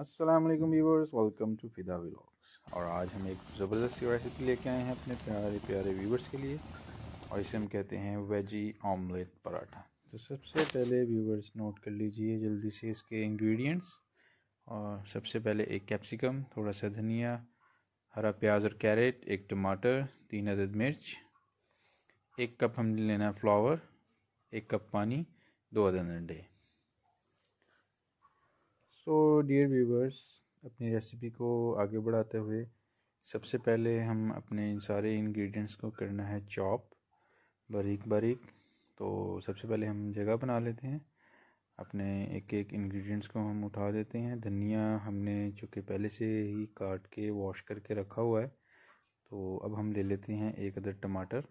अस्सलाम वालेकुम viewers welcome to Fida vlogs और आज हम एक ज़बरदस्त सी रेसिपी लेके आए हैं अपने प्यारे प्यारे व्यूवर्स के लिए और इसे हम कहते हैं वेजी ऑमलेट पराठा तो सबसे पहले व्यूवर्स नोट कर लीजिए जल्दी से इसके इंग्रेडिएंट्स और सबसे पहले एक कैप्सिकम थोड़ा सा धनिया हरा प्याज और कैरेट एक टमाटर तीन अदद मिर्च एक कप हम लेना है फ्लावर एक कप पानी दो अदद अंडे सो डियर व्यूवर्स अपनी रेसिपी को आगे बढ़ाते हुए सबसे पहले हम अपने इन सारे इंग्रेडिएंट्स को करना है चॉप बारीक बारीक तो सबसे पहले हम जगह बना लेते हैं अपने एक एक इंग्रेडिएंट्स को हम उठा देते हैं धनिया हमने जो कि पहले से ही काट के वॉश करके रखा हुआ है तो अब हम ले लेते हैं एक अदर टमाटर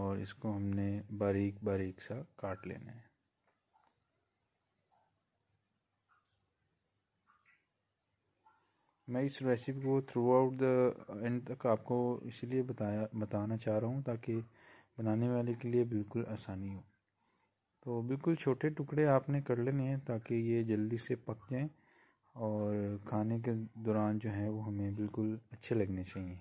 और इसको हमने बारीक बारीक सा काट लेना है मैं इस रेसिपी को थ्रू आउट द एंड तक आपको इसलिए बताया बताना चाह रहा हूँ ताकि बनाने वाले के लिए बिल्कुल आसानी हो तो बिल्कुल छोटे टुकड़े आपने कर लेने हैं ताकि ये जल्दी से पक जाएं और खाने के दौरान जो है वो हमें बिल्कुल अच्छे लगने चाहिए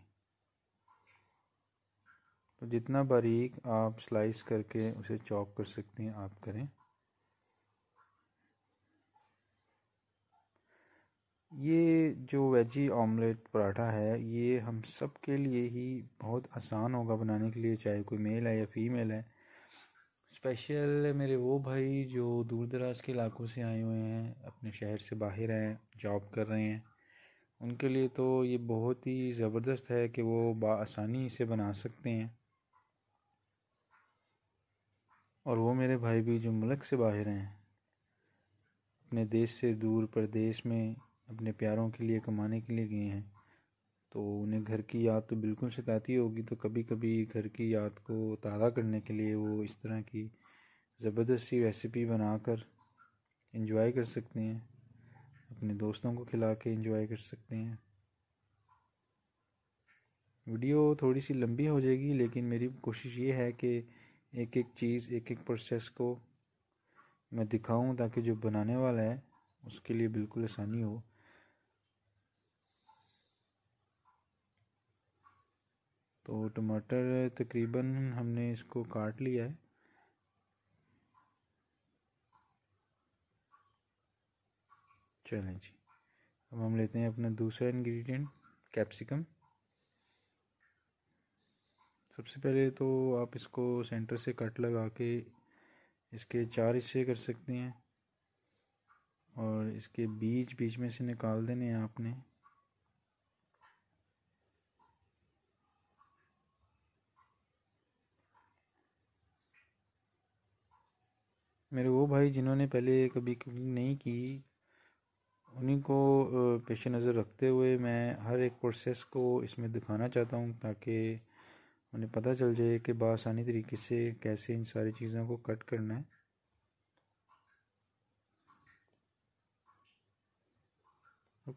तो जितना बारीक आप स्लाइस करके उसे चॉप कर सकते हैं आप करें ये जो वेजी ऑमलेट पराठा है ये हम सब के लिए ही बहुत आसान होगा बनाने के लिए चाहे कोई मेल है या फीमेल है स्पेशल मेरे वो भाई जो दूर दराज के इलाकों से आए हुए हैं अपने शहर से बाहर हैं जॉब कर रहे हैं उनके लिए तो ये बहुत ही ज़बरदस्त है कि वो बसानी इसे बना सकते हैं और वो मेरे भाई भी जो मुल्क से बाहर हैं अपने देश से दूर प्रदेश में अपने प्यारों के लिए कमाने के लिए गए हैं तो उन्हें घर की याद तो बिल्कुल सताती होगी तो कभी कभी घर की याद को ताज़ा करने के लिए वो इस तरह की ज़बरदस्त सी रेसिपी बनाकर इंजॉय कर सकते हैं अपने दोस्तों को खिला के इंजॉय कर सकते हैं वीडियो थोड़ी सी लंबी हो जाएगी लेकिन मेरी कोशिश ये है कि एक एक चीज़ एक एक प्रोसेस को मैं दिखाऊं ताकि जो बनाने वाला है उसके लिए बिल्कुल आसानी हो तो टमाटर तकरीबन हमने इसको काट लिया है चलें जी अब हम लेते हैं अपना दूसरा इंग्रेडिएंट कैप्सिकम सबसे पहले तो आप इसको सेंटर से कट लगा के इसके चार हिस्से कर सकते हैं और इसके बीज बीच में से निकाल देने हैं आपने मेरे वो भाई जिन्होंने पहले कभी कुकिंग नहीं की उन्हीं को पेश नज़र रखते हुए मैं हर एक प्रोसेस को इसमें दिखाना चाहता हूँ ताकि उन्हें पता चल जाए कि बासानी तरीके से कैसे इन सारी चीज़ों को कट करना है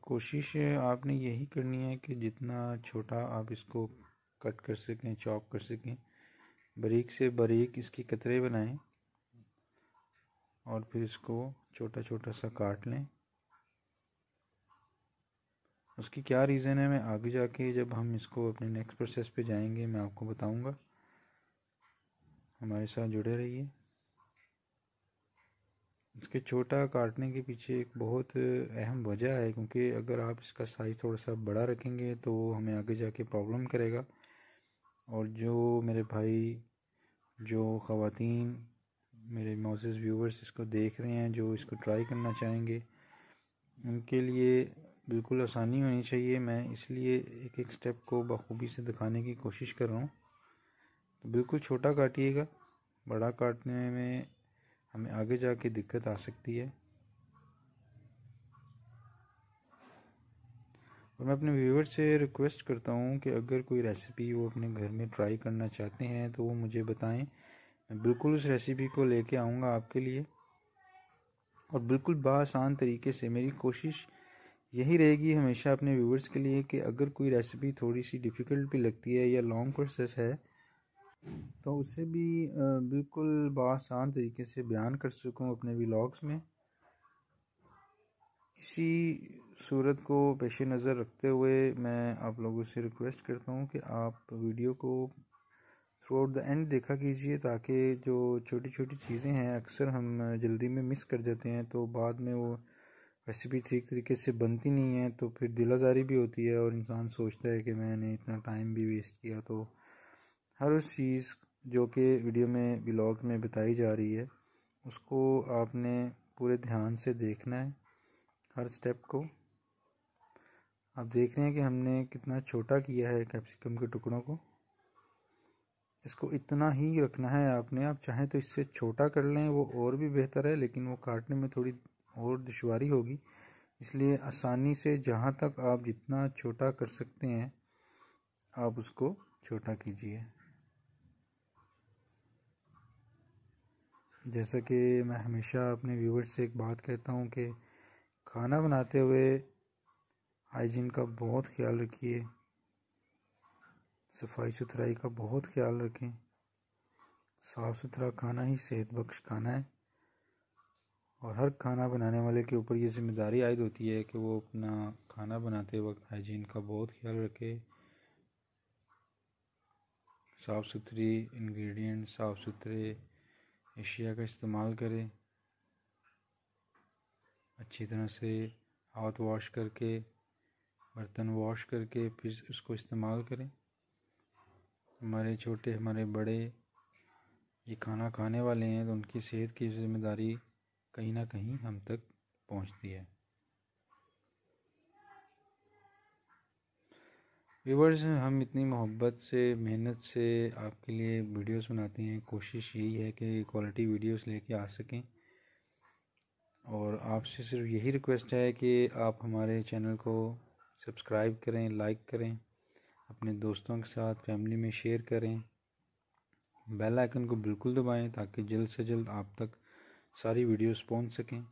कोशिश आपने यही करनी है कि जितना छोटा आप इसको कट कर सकें चॉप कर सकें बारीक से बारीक इसकी कतरे बनाएं और फिर इसको छोटा छोटा सा काट लें उसकी क्या रीज़न है मैं आगे जाके जब हम इसको अपने नेक्स्ट प्रोसेस पे जाएंगे मैं आपको बताऊंगा हमारे साथ जुड़े रहिए इसके छोटा काटने के पीछे एक बहुत अहम वजह है क्योंकि अगर आप इसका साइज़ थोड़ा सा बड़ा रखेंगे तो हमें आगे जाके प्रॉब्लम करेगा और जो मेरे भाई जो ख़वातीन मेरे मोजेस व्यूवर्स इसको देख रहे हैं जो इसको ट्राई करना चाहेंगे उनके लिए बिल्कुल आसानी होनी चाहिए मैं इसलिए एक एक स्टेप को बखूबी से दिखाने की कोशिश कर रहा हूँ तो बिल्कुल छोटा काटिएगा बड़ा काटने में हमें आगे के दिक्कत आ सकती है और मैं अपने व्यूवर से रिक्वेस्ट करता हूँ कि अगर कोई रेसिपी वो अपने घर में ट्राई करना चाहते हैं तो वो मुझे बताएं मैं बिल्कुल उस रेसिपी को लेके आऊँगा आपके लिए और बिल्कुल बसान तरीके से मेरी कोशिश यही रहेगी हमेशा अपने व्यूवर्स के लिए कि अगर कोई रेसिपी थोड़ी सी डिफ़िकल्ट भी लगती है या लॉन्ग प्रोसेस है तो उसे भी बिल्कुल बसान तरीके से बयान कर सकूँ अपने व्लॉग्स में इसी सूरत को पेश नज़र रखते हुए मैं आप लोगों से रिक्वेस्ट करता हूँ कि आप वीडियो को थ्रू आउट द एंड देखा कीजिए ताकि जो छोटी छोटी चीज़ें हैं अक्सर हम जल्दी में मिस कर जाते हैं तो बाद में वो रेसिपी ठीक तरीके से बनती नहीं है तो फिर दिलाजारी भी होती है और इंसान सोचता है कि मैंने इतना टाइम भी वेस्ट किया तो हर उस चीज़ जो कि वीडियो में ब्लॉग में बताई जा रही है उसको आपने पूरे ध्यान से देखना है हर स्टेप को आप देख रहे हैं कि हमने कितना छोटा किया है कैप्सिकम के टुकड़ों को इसको इतना ही रखना है आपने आप चाहें तो इससे छोटा कर लें वो और भी बेहतर है लेकिन वो काटने में थोड़ी और दुशारी होगी इसलिए आसानी से जहाँ तक आप जितना छोटा कर सकते हैं आप उसको छोटा कीजिए जैसा कि मैं हमेशा अपने व्यूवर्स से एक बात कहता हूँ कि खाना बनाते हुए हाइजीन का बहुत ख्याल रखिए सफाई सुथराई का बहुत ख्याल रखें साफ़ सुथरा खाना ही सेहत बख्श खाना है और हर खाना बनाने वाले के ऊपर ये जिम्मेदारी आयद होती है कि वो अपना खाना बनाते वक्त हाइजीन का बहुत ख्याल रखे साफ़ सुथरी इंग्रेडिएंट साफ़ सुथरे अशिया का इस्तेमाल करें अच्छी तरह से हाथ वॉश करके बर्तन वॉश करके फिर उसको इस्तेमाल करें हमारे छोटे हमारे बड़े ये खाना खाने वाले हैं तो उनकी सेहत की जिम्मेदारी कहीं ना कहीं हम तक पहुंचती है व्यूवर्स हम इतनी मोहब्बत से मेहनत से आपके लिए वीडियोस बनाते हैं कोशिश यही है कि क्वालिटी वीडियोस लेके आ सकें और आपसे सिर्फ यही रिक्वेस्ट है कि आप हमारे चैनल को सब्सक्राइब करें लाइक करें अपने दोस्तों के साथ फैमिली में शेयर करें बेल आइकन को बिल्कुल दबाएं ताकि जल्द से जल्द आप तक सारी वीडियोस पहुंच सकें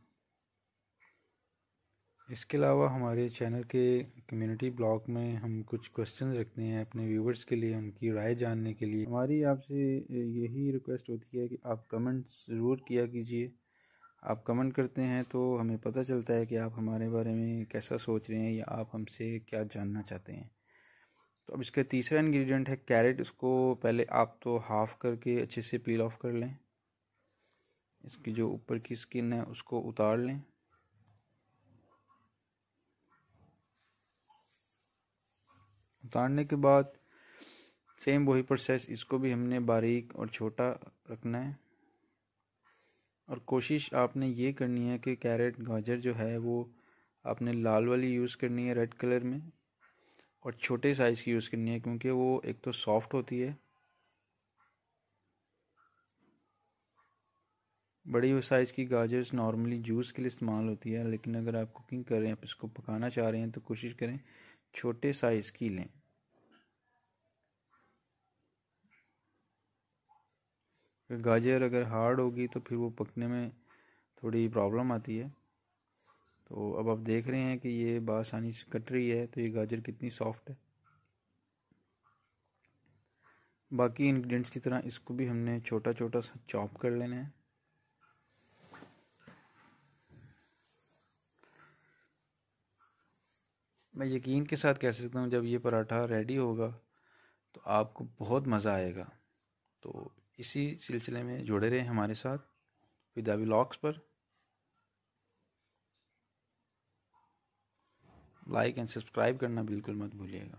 इसके अलावा हमारे चैनल के कम्युनिटी ब्लॉग में हम कुछ क्वेश्चन रखते हैं अपने व्यूवर्स के लिए उनकी राय जानने के लिए हमारी आपसे यही रिक्वेस्ट होती है कि आप कमेंट्स ज़रूर किया कीजिए आप कमेंट करते हैं तो हमें पता चलता है कि आप हमारे बारे में कैसा सोच रहे हैं या आप हमसे क्या जानना चाहते हैं तो अब इसका तीसरा इंग्रेडिएंट है कैरेट इसको पहले आप तो हाफ करके अच्छे से पील ऑफ कर लें इसकी जो ऊपर की स्किन है उसको उतार लें उतारने के बाद सेम वही प्रोसेस इसको भी हमने बारीक और छोटा रखना है और कोशिश आपने ये करनी है कि कैरेट गाजर जो है वो आपने लाल वाली यूज़ करनी है रेड कलर में और छोटे साइज़ की यूज़ करनी है क्योंकि वो एक तो सॉफ्ट होती है बड़ी साइज़ की गाजर्स नॉर्मली जूस के लिए इस्तेमाल होती है लेकिन अगर आप कुकिंग कर रहे हैं आप इसको पकाना चाह रहे हैं तो कोशिश करें छोटे साइज़ की लें गाजर अगर हार्ड होगी तो फिर वो पकने में थोड़ी प्रॉब्लम आती है तो अब आप देख रहे हैं कि ये बासानी से कट रही है तो ये गाजर कितनी सॉफ्ट है बाकी इंग्रेडिएंट्स की तरह इसको भी हमने छोटा छोटा सा चॉप कर लेना है मैं यकीन के साथ कह सकता हूँ जब ये पराठा रेडी होगा तो आपको बहुत मज़ा आएगा तो इसी सिलसिले में जुड़े रहे हमारे साथ विदा ब्लॉग्स पर लाइक एंड सब्सक्राइब करना बिल्कुल मत भूलिएगा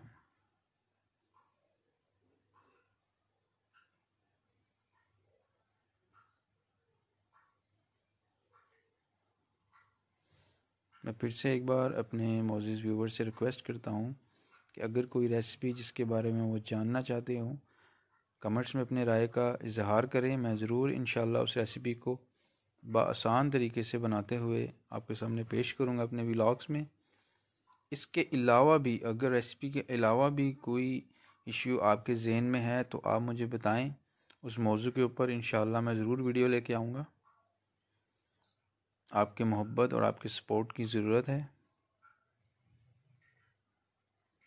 मैं फिर से एक बार अपने मोजिज़ व्यूवर से रिक्वेस्ट करता हूँ कि अगर कोई रेसिपी जिसके बारे में वो जानना चाहते हों कमेंट्स में अपने राय का इजहार करें मैं ज़रूर इन उस रेसिपी को बसान तरीके से बनाते हुए आपके सामने पेश करूँगा अपने व्लाग्स में इसके अलावा भी अगर रेसिपी के अलावा भी कोई इश्यू आपके जहन में है तो आप मुझे बताएं उस मौजू के ऊपर इन मैं ज़रूर वीडियो लेके आऊँगा आपके मोहब्बत और आपके सपोर्ट की ज़रूरत है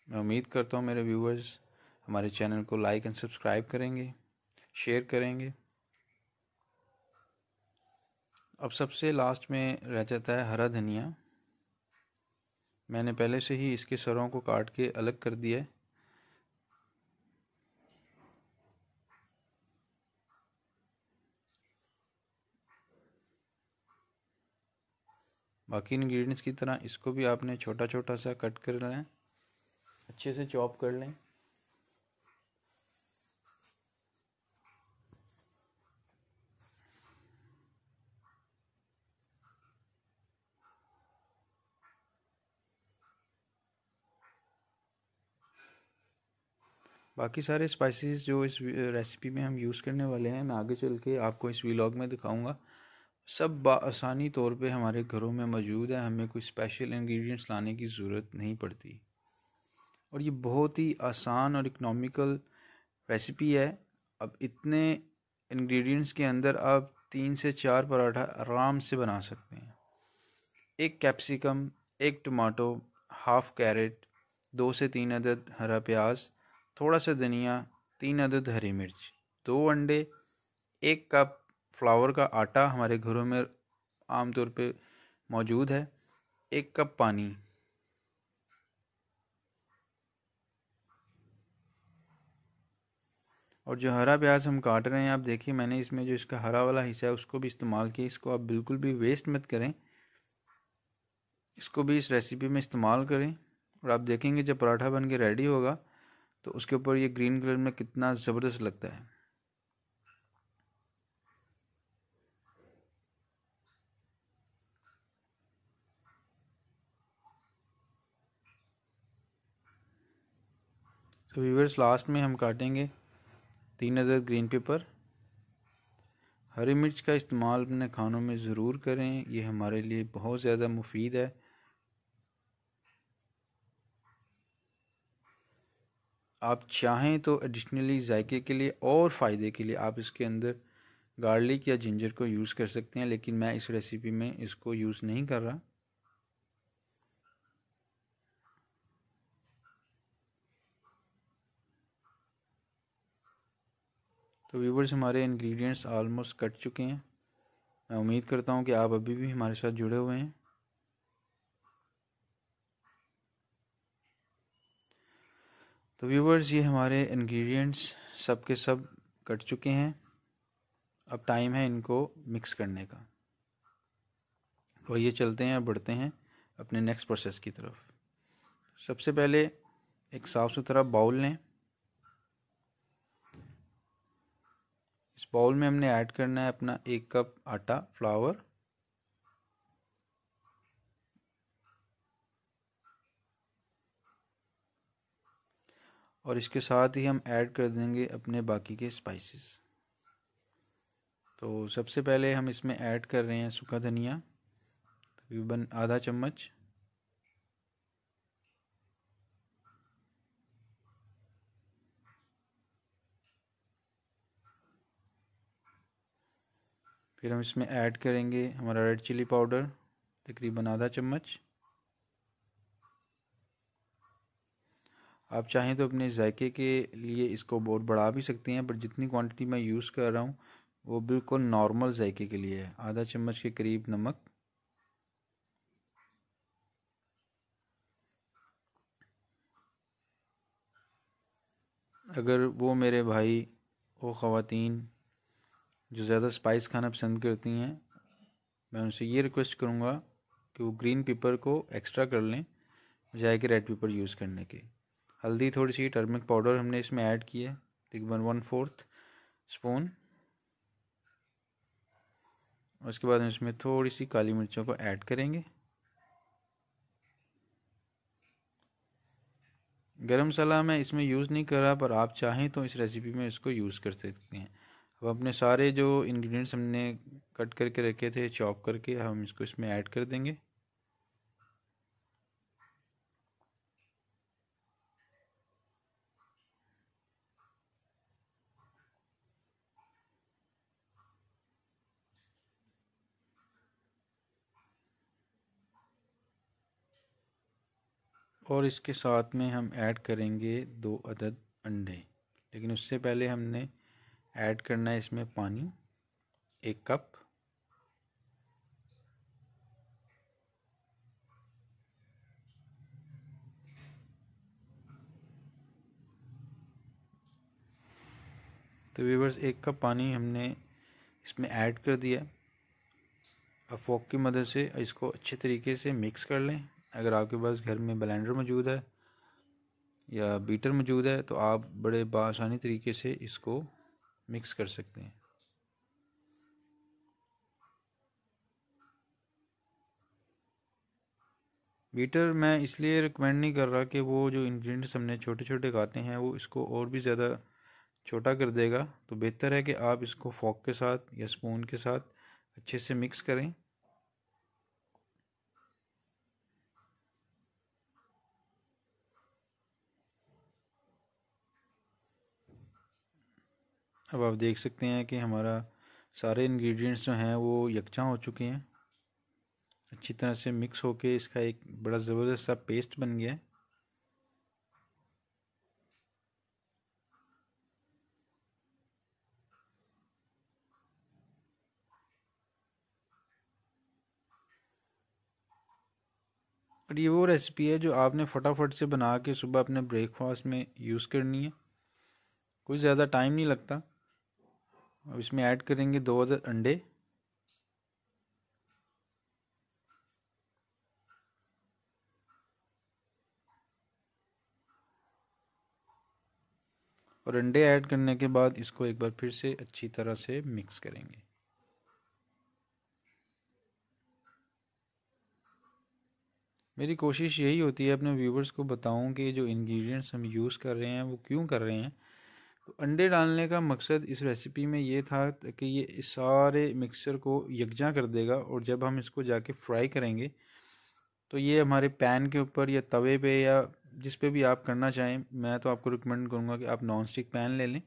मैं उम्मीद करता हूँ मेरे व्यूवर्स हमारे चैनल को लाइक एंड सब्सक्राइब करेंगे शेयर करेंगे अब सबसे लास्ट में रह जाता है हरा धनिया मैंने पहले से ही इसके सरों को काट के अलग कर दिया है बाकी इन्ग्रीडियंट्स की तरह इसको भी आपने छोटा छोटा सा कट कर लें अच्छे से चॉप कर लें बाकी सारे स्पाइसेस जो इस रेसिपी में हम यूज़ करने वाले हैं मैं आगे चल के आपको इस वीलॉग में दिखाऊंगा सब आसानी तौर पे हमारे घरों में मौजूद है हमें कोई स्पेशल इंग्रेडिएंट्स लाने की ज़रूरत नहीं पड़ती और ये बहुत ही आसान और इकनॉमिकल रेसिपी है अब इतने इंग्रेडिएंट्स के अंदर आप तीन से चार पराठा आराम से बना सकते हैं एक कैप्सिकम एक टमाटो हाफ कैरेट दो से तीन अदद हरा प्याज थोड़ा सा धनिया तीन अदद हरी मिर्च दो अंडे एक कप फ्लावर का आटा हमारे घरों में आमतौर पे मौजूद है एक कप पानी और जो हरा प्याज हम काट रहे हैं आप देखिए मैंने इसमें जो इसका हरा वाला हिस्सा है उसको भी इस्तेमाल किया इसको आप बिल्कुल भी वेस्ट मत करें इसको भी इस रेसिपी में इस्तेमाल करें और आप देखेंगे जब पराठा बन के रेडी होगा तो उसके ऊपर ये ग्रीन कलर में कितना ज़बरदस्त लगता है तो व्यूवर्स लास्ट में हम काटेंगे तीन अदर ग्रीन पेपर हरी मिर्च का इस्तेमाल अपने खानों में ज़रूर करें यह हमारे लिए बहुत ज़्यादा मुफीद है आप चाहें तो एडिशनली जायके के लिए और फ़ायदे के लिए आप इसके अंदर गार्लिक या जिंजर को यूज़ कर सकते हैं लेकिन मैं इस रेसिपी में इसको यूज़ नहीं कर रहा तो व्यूवर्स हमारे इंग्रेडिएंट्स ऑलमोस्ट कट चुके हैं मैं उम्मीद करता हूँ कि आप अभी भी हमारे साथ जुड़े हुए हैं तो व्यूवर्स ये हमारे इंग्रेडिएंट्स सब के सब कट चुके हैं अब टाइम है इनको मिक्स करने का तो ये चलते हैं और बढ़ते हैं अपने नेक्स्ट प्रोसेस की तरफ सबसे पहले एक साफ़ सुथरा बाउल लें इस बाउल में हमने ऐड करना है अपना एक कप आटा फ्लावर और इसके साथ ही हम ऐड कर देंगे अपने बाकी के स्पाइसेस तो सबसे पहले हम इसमें ऐड कर रहे हैं सूखा धनिया तकरीबन आधा चम्मच फिर हम इसमें ऐड करेंगे हमारा रेड चिली पाउडर तकरीबन आधा चम्मच आप चाहें तो अपने जायके के लिए इसको बहुत बढ़ा भी सकते हैं पर जितनी क्वांटिटी मैं यूज़ कर रहा हूँ वो बिल्कुल नॉर्मल जायके के लिए है आधा चम्मच के करीब नमक अगर वो मेरे भाई वो ख़वातीन जो ज़्यादा स्पाइस खाना पसंद करती हैं मैं उनसे ये रिक्वेस्ट करूँगा कि वो ग्रीन पेपर को एक्स्ट्रा कर लें बजाय कि रेड पेपर यूज़ करने के हल्दी थोड़ी सी टर्मिक पाउडर हमने इसमें ऐड किया है तकरीबन वन फोर्थ स्पून उसके बाद हम इसमें थोड़ी सी काली मिर्चों को ऐड करेंगे गरम मसाला मैं इसमें यूज़ नहीं कर रहा पर आप चाहें तो इस रेसिपी में इसको यूज़ कर सकते हैं अब अपने सारे जो इंग्रेडिएंट्स हमने कट करके रखे थे चॉप करके हम इसको इसमें ऐड कर देंगे और इसके साथ में हम ऐड करेंगे दो अदद अंडे लेकिन उससे पहले हमने ऐड करना है इसमें पानी एक कप तो वीवर्स एक कप पानी हमने इसमें ऐड कर दिया अब फोक की मदद से इसको अच्छे तरीके से मिक्स कर लें अगर आपके पास घर में ब्लेंडर मौजूद है या बीटर मौजूद है तो आप बड़े बासानी तरीके से इसको मिक्स कर सकते हैं बीटर मैं इसलिए रिकमेंड नहीं कर रहा कि वो जो इन्ग्रीडियंट्स हमने छोटे छोटे खाते हैं वो इसको और भी ज़्यादा छोटा कर देगा तो बेहतर है कि आप इसको फॉक के साथ या स्पून के साथ अच्छे से मिक्स करें अब आप देख सकते हैं कि हमारा सारे इंग्रेडिएंट्स जो हैं वो यकजा हो चुके हैं अच्छी तरह से मिक्स होके इसका एक बड़ा ज़बरदस्त सा पेस्ट बन गया है और ये वो रेसिपी है जो आपने फटाफट से बना के सुबह अपने ब्रेकफास्ट में यूज़ करनी है कुछ ज़्यादा टाइम नहीं लगता अब इसमें ऐड करेंगे दो अदर अंडे और अंडे ऐड करने के बाद इसको एक बार फिर से अच्छी तरह से मिक्स करेंगे मेरी कोशिश यही होती है अपने व्यूवर्स को बताऊं कि जो इंग्रेडिएंट्स हम यूज़ कर रहे हैं वो क्यों कर रहे हैं तो अंडे डालने का मकसद इस रेसिपी में ये था कि ये इस सारे मिक्सचर को यकजा कर देगा और जब हम इसको जाके फ्राई करेंगे तो ये हमारे पैन के ऊपर या तवे पे या जिस पे भी आप करना चाहें मैं तो आपको रिकमेंड करूँगा कि आप नॉन स्टिक पैन ले लें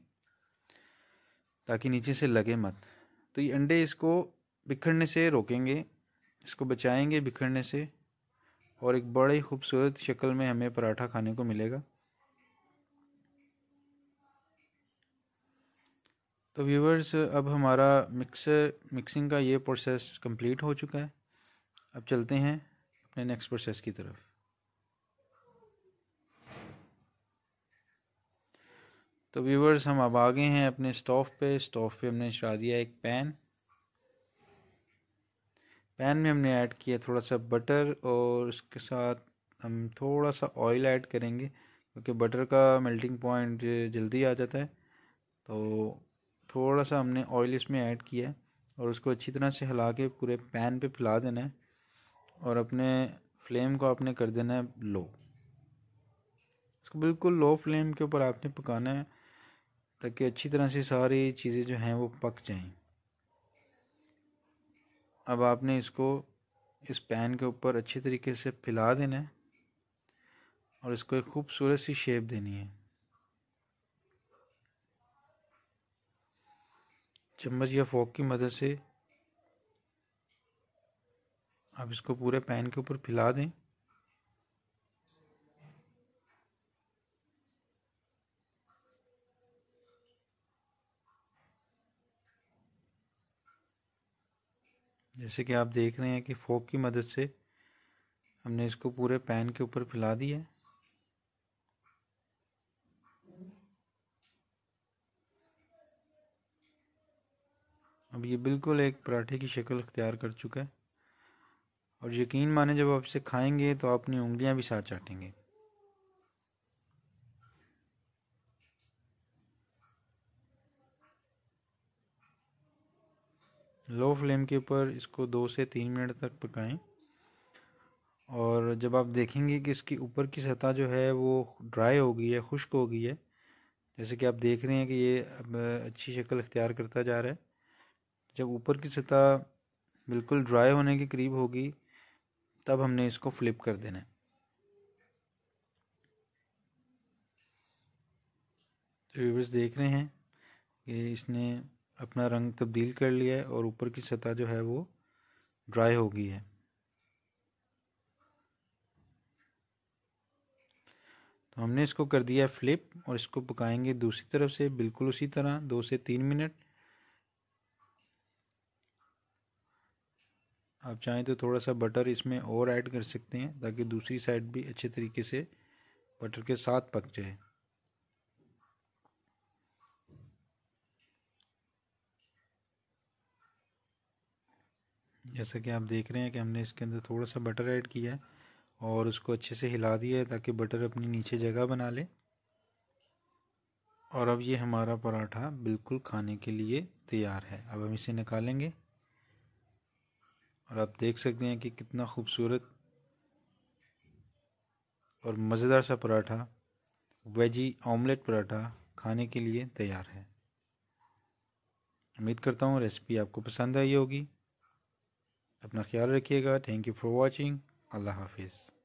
ताकि नीचे से लगे मत तो ये अंडे इसको बिखरने से रोकेंगे इसको बचाएंगे बिखरने से और एक बड़े खूबसूरत शक्ल में हमें पराठा खाने को मिलेगा तो व्यूवर्स अब हमारा मिक्सर मिक्सिंग का ये प्रोसेस कंप्लीट हो चुका है अब चलते हैं अपने नेक्स्ट प्रोसेस की तरफ तो व्यूवर्स हम अब आ गए हैं अपने स्टोव पे स्टोव पे हमने चढ़ा दिया एक पैन पैन में हमने ऐड किया थोड़ा सा बटर और उसके साथ हम थोड़ा सा ऑयल ऐड करेंगे क्योंकि बटर का मेल्टिंग पॉइंट जल्दी आ जाता है तो थोड़ा सा हमने ऑयल इसमें ऐड किया है और उसको अच्छी तरह से हिला के पूरे पैन पे फैला देना है और अपने फ्लेम को आपने कर देना है लो इसको बिल्कुल लो फ्लेम के ऊपर आपने पकाना है ताकि अच्छी तरह से सारी चीज़ें जो हैं वो पक जाएं अब आपने इसको इस पैन के ऊपर अच्छे तरीके से फैला देना है और इसको एक खूबसूरत सी शेप देनी है चम्मच या फोक की मदद से आप इसको पूरे पैन के ऊपर फैला दें जैसे कि आप देख रहे हैं कि फोक की मदद से हमने इसको पूरे पैन के ऊपर फैला दिया है अब ये बिल्कुल एक पराठे की शक्ल अख्तियार कर चुका है और यकीन माने जब आप इसे खाएंगे तो आप अपनी उंगलियां भी साथ चाटेंगे लो फ्लेम के ऊपर इसको दो से तीन मिनट तक पकाएं और जब आप देखेंगे कि इसकी ऊपर की सतह जो है वो ड्राई हो गई है खुश्क हो गई है जैसे कि आप देख रहे हैं कि ये अब अच्छी शक्ल अख्तियार करता जा रहा है जब ऊपर की सतह बिल्कुल ड्राई होने के करीब होगी तब हमने इसको फ्लिप कर देना है तो व्यूवर्स देख रहे हैं कि इसने अपना रंग तब्दील कर लिया है और ऊपर की सतह जो है वो ड्राई हो गई है तो हमने इसको कर दिया फ्लिप और इसको पकाएंगे दूसरी तरफ से बिल्कुल उसी तरह दो से तीन मिनट आप चाहें तो थोड़ा सा बटर इसमें और ऐड कर सकते हैं ताकि दूसरी साइड भी अच्छे तरीके से बटर के साथ पक जाए जैसा कि आप देख रहे हैं कि हमने इसके अंदर थोड़ा सा बटर ऐड किया है और उसको अच्छे से हिला दिया है ताकि बटर अपनी नीचे जगह बना ले और अब ये हमारा पराठा बिल्कुल खाने के लिए तैयार है अब हम इसे निकालेंगे और आप देख सकते हैं कि कितना खूबसूरत और मज़ेदार सा पराठा वेजी ऑमलेट पराठा खाने के लिए तैयार है उम्मीद करता हूँ रेसिपी आपको पसंद आई होगी अपना ख्याल रखिएगा थैंक यू फॉर वाचिंग अल्लाह हाफिज़